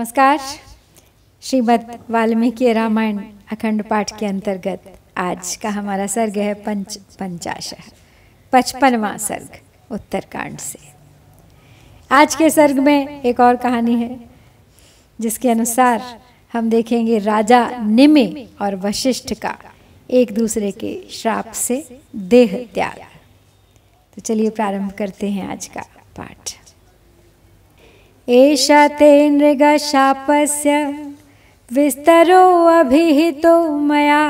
नमस्कार श्रीमद वाल्मीकि रामायण अखंड पाठ के अंतर्गत आज का हमारा सर्ग है पंच पंचाश पचपनवा सर्ग उत्तरकांड से आज के सर्ग में एक और कहानी है जिसके अनुसार हम देखेंगे राजा निमे और वशिष्ठ का एक दूसरे के श्राप से देह त्याग तो चलिए प्रारंभ करते हैं आज का पाठ एष ते नृगशापस्य विस्तरोऽभिहितो मया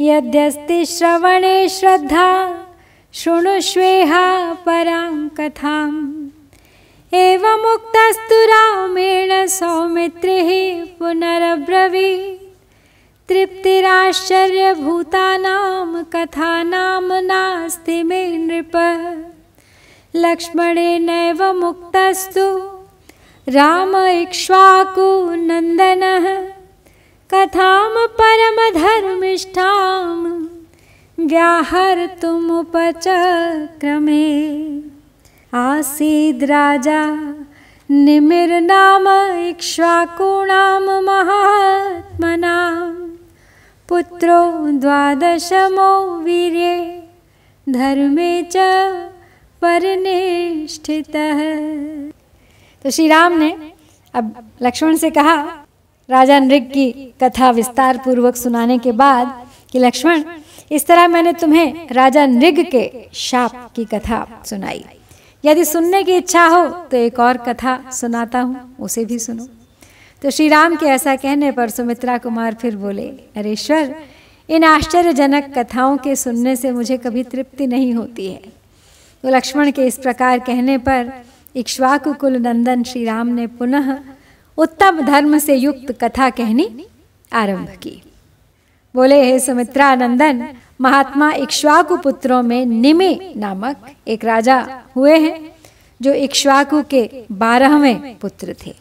यद्यस्ति श्रवणे श्रद्धा शृणुष्वेहा परां कथाम् एवमुक्तस्तु रामेण सौमित्रिः पुनरब्रवी तृप्तिराश्चर्यभूतानां कथानां नास्ति मे नृप लक्ष्मणेनैव मुक्तस्तु राम इक्ष्वाकुनन्दनः कथां परमधर्मिष्ठां व्याहर्तुमुपचक्रमे आसीद् राजा निमिर्नाम इक्ष्वाकूणां महात्मनां पुत्रो द्वादशमो वीर्ये धर्मे च परनिष्ठितः तो श्री राम ने अब लक्ष्मण से कहा राजा नृग की कथा विस्तार पूर्वक सुनाने के बाद कि लक्ष्मण इस तरह मैंने तुम्हें राजा नृग के शाप की कथा सुनाई यदि सुनने की इच्छा हो तो एक और कथा सुनाता हूँ उसे भी सुनो तो श्री राम के ऐसा कहने पर सुमित्रा कुमार फिर बोले अरेश्वर इन आश्चर्यजनक कथाओं के सुनने से मुझे कभी तृप्ति नहीं होती है तो लक्ष्मण के इस प्रकार कहने पर कुल नंदन श्री राम ने पुनः उत्तम धर्म से युक्त कथा कहनी आरंभ की बोले हे सुमित्रा नंदन महात्मा इक्ष्वाकु पुत्रों में निमे नामक एक राजा हुए हैं जो इक्ष्वाकु के बारहवें पुत्र थे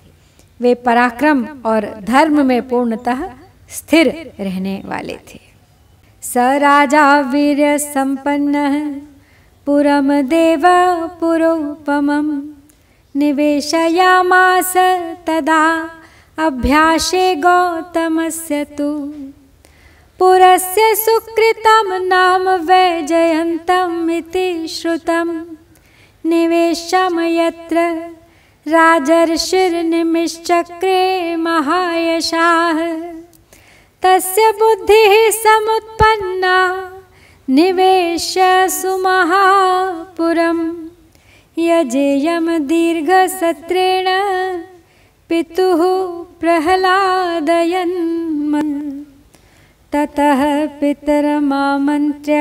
वे पराक्रम और धर्म में पूर्णतः स्थिर रहने वाले थे स राजा वीर संपन्न पुरम देव पुरोपम निवेशयामास तदा अभ्यासे गौतमस्य तु पुरस्य सुकृतं नाम वैजयन्तम् इति श्रुतं निवेशं यत्र राजर्षिर्निमिश्चक्रे महायशाः तस्य बुद्धिः समुत्पन्ना निवेश सुमहापुरम् यजेयं दीर्घसत्रेण पितुः प्रह्लादयन् ततः पितरमामन्त्र्य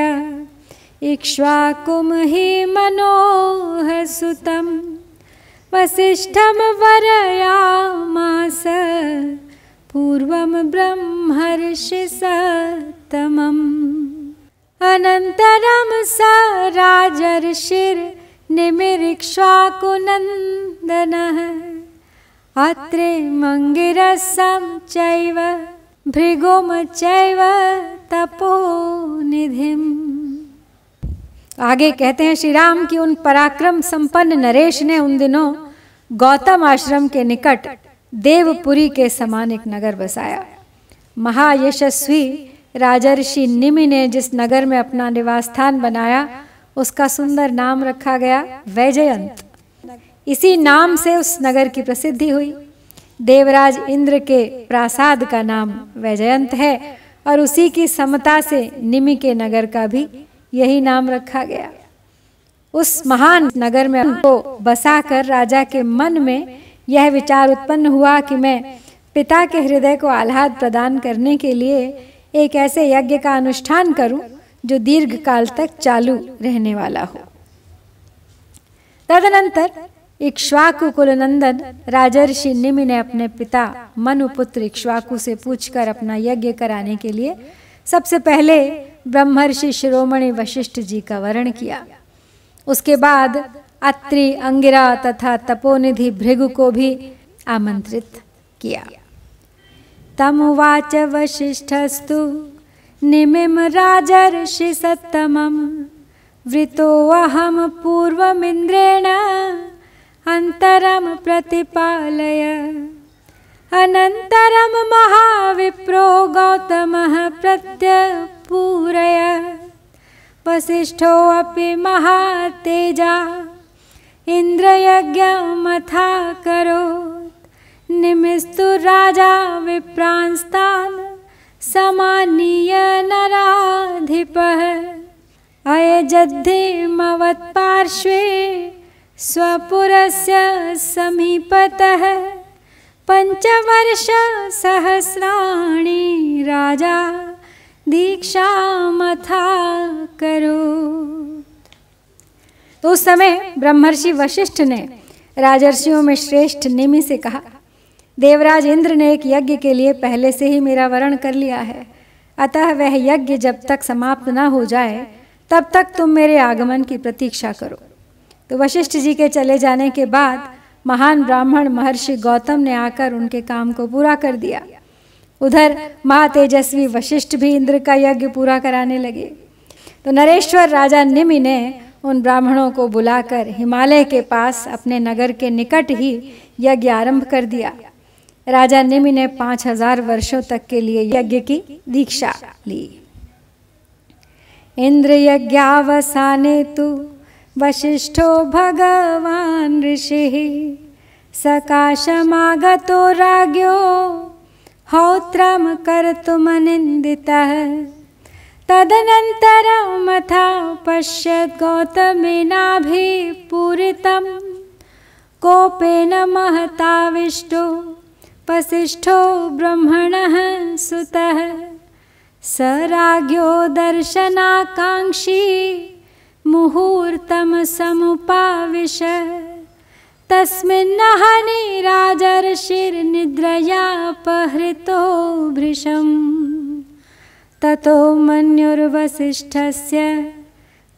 इक्ष्वाकुं हि मनोहसुतं वसिष्ठं वरयामास पूर्वं ब्रह्मर्षिसत्तमम् अनन्तरं स राजर्षिर् निमिरिक्षाकुनन्दनः अत्रे मङ्गिरसं चैव तपो तपोनिधिम् आगे कहते हैं श्री राम की उन पराक्रम संपन्न नरेश ने उन दिनों गौतम आश्रम के निकट देवपुरी के समान एक नगर बसाया महायशस्वी राजर्षि निमि ने जिस नगर में अपना निवास स्थान बनाया उसका सुंदर नाम रखा गया वैजयंत इसी नाम से उस नगर की प्रसिद्धि हुई देवराज इंद्र के प्रासाद का नाम वैजयंत है और उसी की समता से निमि के नगर का भी यही नाम रखा गया उस महान नगर में को बसा कर राजा के मन में यह विचार उत्पन्न हुआ कि मैं पिता के हृदय को आह्लाद प्रदान करने के लिए एक ऐसे यज्ञ का अनुष्ठान करूं जो दीर्घ काल तक चालू रहने वाला हो तदनंतर नंदन राजर्षि निमि ने अपने पिता मनुपुत्र इक्श्वाकु से पूछकर अपना यज्ञ कराने के लिए सबसे पहले ब्रह्मर्षि शिरोमणि वशिष्ठ जी का वर्ण किया उसके बाद अत्रि अंगिरा तथा तपोनिधि भृगु को भी आमंत्रित किया तमुवाच वशिष्ठस्तु निमिं राजर्षिसत्तमं वृतोऽहं पूर्वमिन्द्रेण अन्तरं प्रतिपालय अनन्तरं महाविप्रो गौतमः प्रत्यपूरय वसिष्ठोऽपि महातेजा इन्द्रयज्ञमथा करोत् निमिस्तु राजा विप्रांस्तान् समानीय नराधिपः अयजद्धिमवत्पार्श्वे स्वपुरस्य समीपतः पञ्चवर्षसहस्राणि राजा दीक्षामथा करो तो उस समय ब्रह्मर्षि वशिष्ठ ने राजर्षियों में श्रेष्ठ निमि से कहा देवराज इंद्र ने एक यज्ञ के लिए पहले से ही मेरा वरण कर लिया है अतः वह यज्ञ जब तक समाप्त न हो जाए तब तक तुम मेरे आगमन की प्रतीक्षा करो तो वशिष्ठ जी के चले जाने के बाद महान ब्राह्मण महर्षि गौतम ने आकर उनके काम को पूरा कर दिया उधर तेजस्वी वशिष्ठ भी इंद्र का यज्ञ पूरा कराने लगे तो नरेश्वर राजा निमि ने उन ब्राह्मणों को बुलाकर हिमालय के पास अपने नगर के निकट ही यज्ञ आरंभ कर दिया राजा निमि ने पाँच हजार वर्षों तक के लिए यज्ञ की दीक्षा ली इंद्र यज्ञावसाने तु वशिष्ठो भगवान ऋषि सकाशमागतो राज्ञो हौत्रम कर्तुमनिन्दितः तदनन्तरमथा पश्यत् पूरी कोपेन महताविष्टो वसिष्ठो ब्रह्मणः सुतः स राज्ञो दर्शनाकाङ्क्षी मुहूर्तमसमुपाविश तस्मिन्नहनि राजर्षिर्निद्रयापहृतो भृशम् ततो मन्युर्वसिष्ठस्य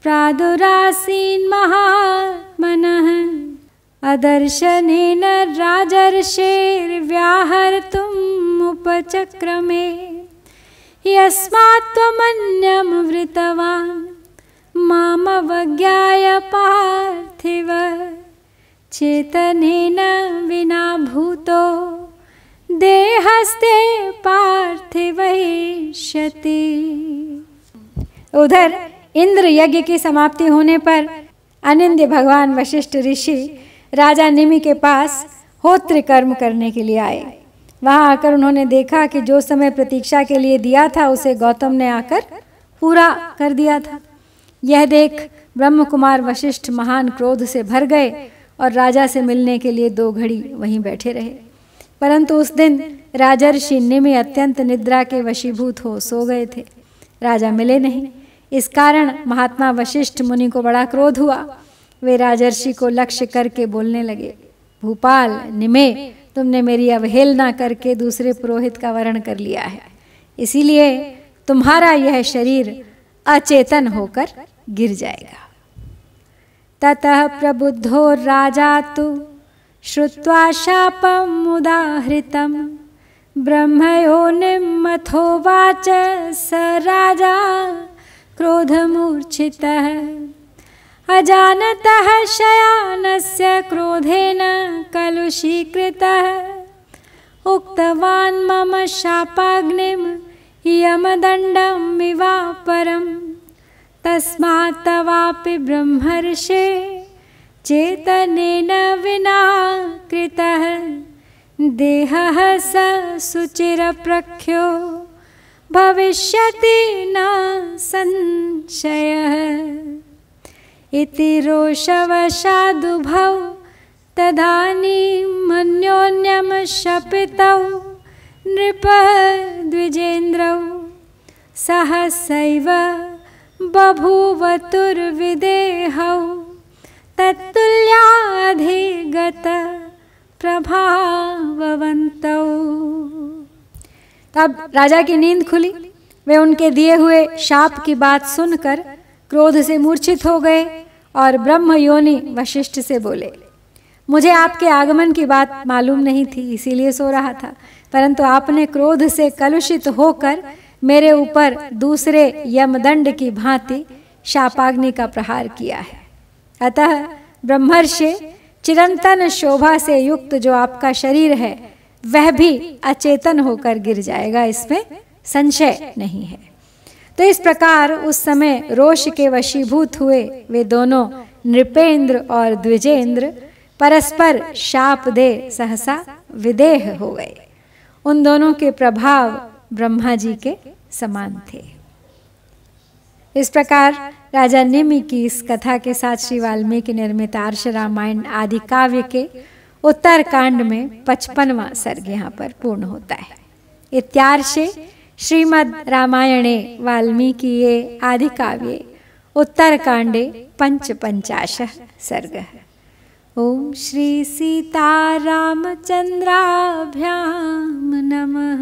प्रादुरासीन्महात्मनः अदर्शनेन राजर्षेर्व्याहर्तुमुपचक्रमे यस्मात् वृतवान् मामवज्ञाय पार्थिव चेतनेन विना भूतो देहस्ते पार्थिवयिष्यति उधर इंद्र यज्ञ की समाप्ति होने पर अनिंद्य भगवान वशिष्ठ ऋषि राजा निमि के पास होत्र कर्म करने के लिए आए वहां आकर उन्होंने देखा कि जो समय प्रतीक्षा के लिए दिया था उसे गौतम ने आकर पूरा कर दिया था यह देख ब्रह्म कुमार वशिष्ठ महान क्रोध से भर गए और राजा से मिलने के लिए दो घड़ी वहीं बैठे रहे परंतु उस दिन राजर्षि निमि अत्यंत निद्रा के वशीभूत हो सो गए थे राजा मिले नहीं इस कारण महात्मा वशिष्ठ मुनि को बड़ा क्रोध हुआ वे राजर्षि को लक्ष्य करके बोलने लगे भूपाल निमे तुमने मेरी अवहेलना करके दूसरे पुरोहित का वर्ण कर लिया है इसीलिए तुम्हारा यह शरीर अचेतन होकर गिर जाएगा ततः प्रबुद्धो राजा तु श्रुवा शापम उदाहृतम ब्रह्मयो निमथोवाच स राजा क्रोधमूर्छितः अजानतः शयानस्य क्रोधेन कलुषीकृतः उक्तवान् मम शापाग्निम् यमदण्डमिवा परम् तस्मात् तवापि ब्रह्मर्षे चेतनेन विना कृतः देहः स सुचिरप्रख्यो भविष्यति न संशयः इति रोषवशादुभौ तदानीं मन्योन्यमशपितौ नृपः द्विजेन्द्रौ सहसैव बभूवतुर्विदेहौ तत्तुल्याधिगत प्रभाववन्तौ तब राजा की नींद खुली वे उनके दिए हुए शाप की बात सुनकर क्रोध से मूर्छित हो गए और ब्रह्म योनि वशिष्ठ से बोले मुझे आपके आगमन की बात मालूम नहीं थी इसीलिए सो रहा था परंतु आपने क्रोध से कलुषित होकर मेरे ऊपर दूसरे यमदंड की भांति शापाग्नि का प्रहार किया है अतः ब्रह्मर्षि चिरंतन शोभा से युक्त जो आपका शरीर है वह भी अचेतन होकर गिर जाएगा इसमें संशय नहीं है तो इस प्रकार उस समय रोष के वशीभूत हुए वे दोनों नृपेंद्र और द्विजेंद्र परस्पर शाप दे सहसा विदेह हो गए उन दोनों के प्रभाव ब्रह्मा जी के समान थे इस प्रकार राजा निमि की इस कथा के साथ श्री वाल्मीकि निर्मित आर्ष रामायण आदि काव्य के उत्तर कांड में पचपनवा सर्ग यहाँ पर पूर्ण होता है इत्यार्षे श्रीमद् रामायणे वाल्मीकिये आदिकाव्ये उत्तरकाण्डे पञ्चपञ्चाशः सर्गः ॐ श्रीसीतारामचन्द्राभ्यां नमः